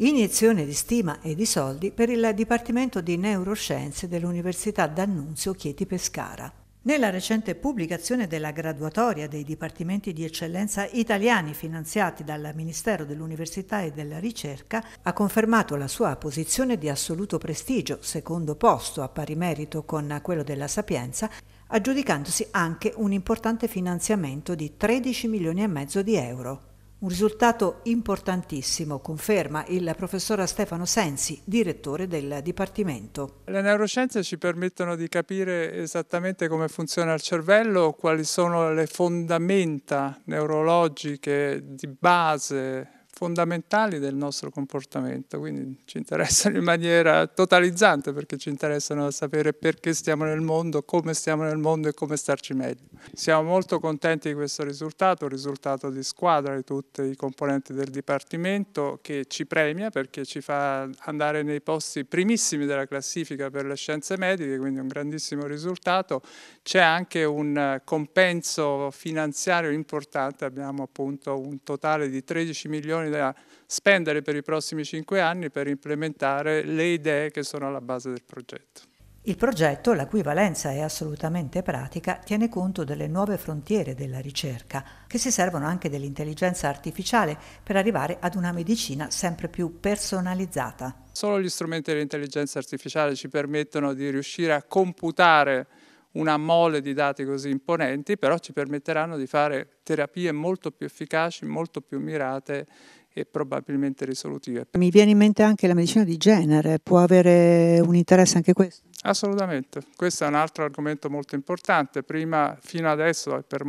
Iniezione di stima e di soldi per il Dipartimento di Neuroscienze dell'Università d'Annunzio Chieti Pescara. Nella recente pubblicazione della graduatoria dei dipartimenti di eccellenza italiani finanziati dal Ministero dell'Università e della Ricerca, ha confermato la sua posizione di assoluto prestigio, secondo posto a pari merito con quello della Sapienza, aggiudicandosi anche un importante finanziamento di 13 milioni e mezzo di euro. Un risultato importantissimo, conferma il professor Stefano Sensi, direttore del Dipartimento. Le neuroscienze ci permettono di capire esattamente come funziona il cervello, quali sono le fondamenta neurologiche di base fondamentali del nostro comportamento, quindi ci interessano in maniera totalizzante perché ci interessano sapere perché stiamo nel mondo, come stiamo nel mondo e come starci meglio. Siamo molto contenti di questo risultato, un risultato di squadra di tutti i componenti del Dipartimento che ci premia perché ci fa andare nei posti primissimi della classifica per le scienze mediche, quindi un grandissimo risultato. C'è anche un compenso finanziario importante, abbiamo appunto un totale di 13 milioni milioni da spendere per i prossimi cinque anni per implementare le idee che sono alla base del progetto. Il progetto, la cui valenza è assolutamente pratica, tiene conto delle nuove frontiere della ricerca, che si servono anche dell'intelligenza artificiale per arrivare ad una medicina sempre più personalizzata. Solo gli strumenti dell'intelligenza artificiale ci permettono di riuscire a computare una mole di dati così imponenti, però ci permetteranno di fare terapie molto più efficaci, molto più mirate e probabilmente risolutive. Mi viene in mente anche la medicina di genere, può avere un interesse anche questo? Assolutamente, questo è un altro argomento molto importante. Prima, fino adesso, per,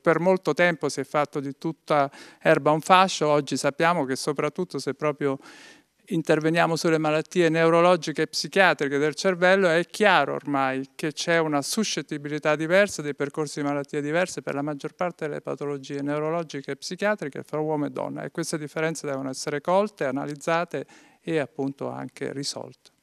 per molto tempo si è fatto di tutta erba un fascio, oggi sappiamo che soprattutto se proprio interveniamo sulle malattie neurologiche e psichiatriche del cervello, è chiaro ormai che c'è una suscettibilità diversa, dei percorsi di malattie diverse per la maggior parte delle patologie neurologiche e psichiatriche fra uomo e donna e queste differenze devono essere colte, analizzate e appunto anche risolte.